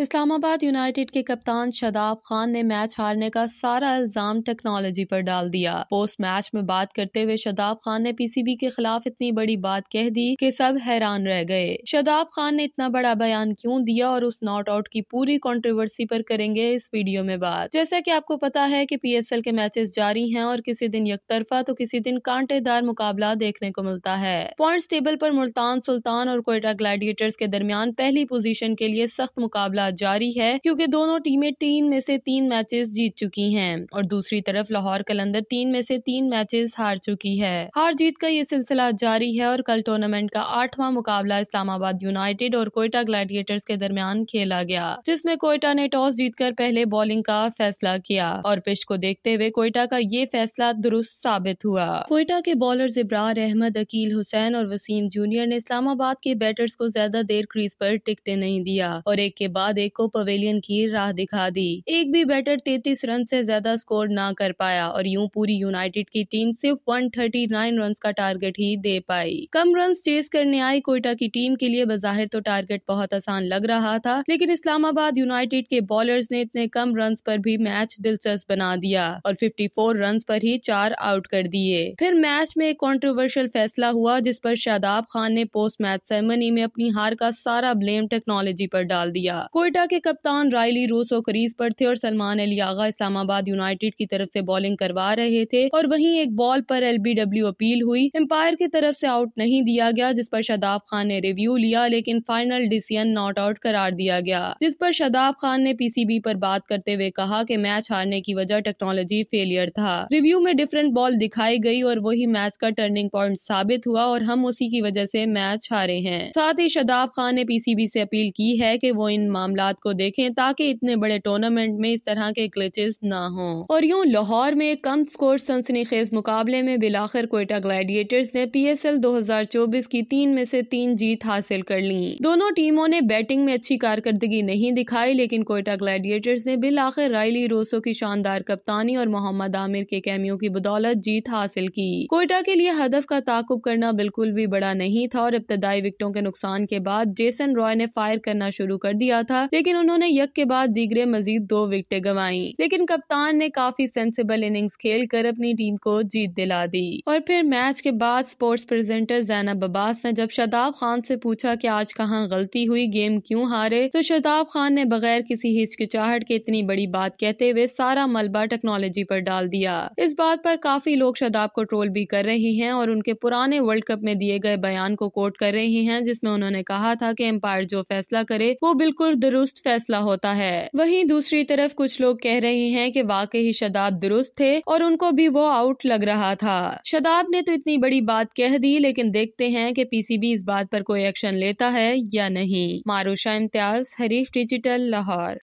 Islamabad United के कप्तान शदाब खान ने मैच हारने का सारा इल्जाम टेक्नोलॉजी पर डाल दिया पोस्ट मैच में बात करते हुए शदाब खान ने पीसीबी के खिलाफ इतनी बड़ी बात कह दी कि सब हैरान रह गए शदाब खान ने इतना बड़ा बयान क्यों दिया और उस नॉट आउट की पूरी कंट्रोवर्सी पर करेंगे इस वीडियो में बात जैसा की आपको पता है की पी एस एल के मैचेस जारी है और किसी दिन एक तो किसी दिन कांटेदार मुकाबला देखने को मिलता है पॉइंट टेबल आरोप मुल्तान सुल्तान और कोयटा ग्लैडिएटर्स के दरमियान पहली पोजीशन के लिए सख्त मुकाबला सिलसिला जारी है क्योंकि दोनों टीमें तीन में से तीन मैचेस जीत चुकी हैं और दूसरी तरफ लाहौर कलंदर तीन में से तीन मैचेस हार चुकी है हार जीत का ये सिलसिला जारी है और कल टूर्नामेंट का आठवां मुकाबला इस्लामाबाद यूनाइटेड और कोयटा ग्लैडिएटर्स के दरमियान खेला गया जिसमे कोयटा ने टॉस जीत पहले बॉलिंग का फैसला किया और पिच को देखते हुए कोयटा का ये फैसला दुरुस्त साबित हुआ कोयटा के बॉलर इब्रार अहमद अकील हुसैन और वसीम जूनियर ने इस्लामाबाद के बैटर्स को ज्यादा देर क्रीज पर टिकटे नहीं दिया और एक के बाद एक को पवेलियन की राह दिखा दी एक भी बैटर तैतीस रन से ज्यादा स्कोर ना कर पाया और यूं पूरी यूनाइटेड की टीम सिर्फ 139 रन का टारगेट ही दे पाई कम रन चेस करने आई कोयटा की टीम के लिए बाहिर तो टारगेट बहुत आसान लग रहा था लेकिन इस्लामाबाद यूनाइटेड के बॉलर्स ने इतने कम रन पर भी मैच दिलचस्प बना दिया और फिफ्टी रन पर ही चार आउट कर दिए फिर मैच में एक कॉन्ट्रोवर्शियल फैसला हुआ जिस पर शादाब खान ने पोस्ट मैच सेरेमनी में अपनी हार का सारा ब्लेम टेक्नोलॉजी पर डाल दिया कोयटा के कप्तान रायली रूसो करीज पर थे और सलमान अली आगा इस्लामाबाद यूनाइटेड की तरफ से बॉलिंग करवा रहे थे और वहीं एक बॉल पर एलबीडब्ल्यू अपील हुई एम्पायर की तरफ से आउट नहीं दिया गया जिस पर शदाब खान ने रिव्यू लिया लेकिन फाइनल डिसीजन नॉट आउट करार दिया गया जिस पर शदाब खान ने पीसीबी पर बात करते हुए कहा कि मैच हारने की वजह टेक्नोलॉजी फेलियर था रिव्यू में डिफरेंट बॉल दिखाई गई और वही मैच का टर्निंग पॉइंट साबित हुआ और हम उसी की वजह से मैच हारे हैं साथ ही शदाब खान ने पीसीबी से अपील की है कि वो इन मामले मामला को देखें ताकि इतने बड़े टूर्नामेंट में इस तरह के क्लचेस ना हों और यूं लाहौर में कम स्कोर खेज मुकाबले में बिलाखिर कोयटा ग्लैडिएटर्स ने पी एस एल दो हजार चौबीस की तीन में से तीन जीत हासिल कर ली दोनों टीमों ने बैटिंग में अच्छी कारकर्दगी नहीं दिखाई लेकिन कोयटा ग्लैडिएटर्स ने बिलाखिर रायली रोसो की शानदार कप्तानी और मोहम्मद आमिर के कैमियों की बदौलत जीत हासिल की कोयटा के लिए हदफ का ताकुब करना बिल्कुल भी बड़ा नहीं था और इब्तदाई विकटों के नुकसान के बाद जेसन रॉय ने फायर करना शुरू कर दिया था था लेकिन उन्होंने यक के बाद दीगरे मजीद दो विकटे गंवाई लेकिन कप्तान ने काफी सेंसिबल इनिंग्स खेल कर अपनी टीम को जीत दिला दी और फिर मैच के बाद स्पोर्ट्स प्रेजेंटर जैनब अब्बास ने जब शदाब खान से पूछा कि आज कहाँ गलती हुई गेम क्यों हारे तो शदाब खान ने बगैर किसी हिचकिचाहट के इतनी बड़ी बात कहते हुए सारा मलबा टेक्नोलॉजी पर डाल दिया इस बात पर काफी लोग शदाब को ट्रोल भी कर रहे हैं और उनके पुराने वर्ल्ड कप में दिए गए बयान को कोट कर रहे हैं जिसमें उन्होंने कहा था कि एम्पायर जो फैसला करे वो बिल्कुल दुरुस्त फैसला होता है वहीं दूसरी तरफ कुछ लोग कह रहे हैं कि वाकई शदाब दुरुस्त थे और उनको भी वो आउट लग रहा था शदाब ने तो इतनी बड़ी बात कह दी लेकिन देखते हैं कि पीसीबी इस बात पर कोई एक्शन लेता है या नहीं मारूशा इम्तियाज हरीफ डिजिटल लाहौर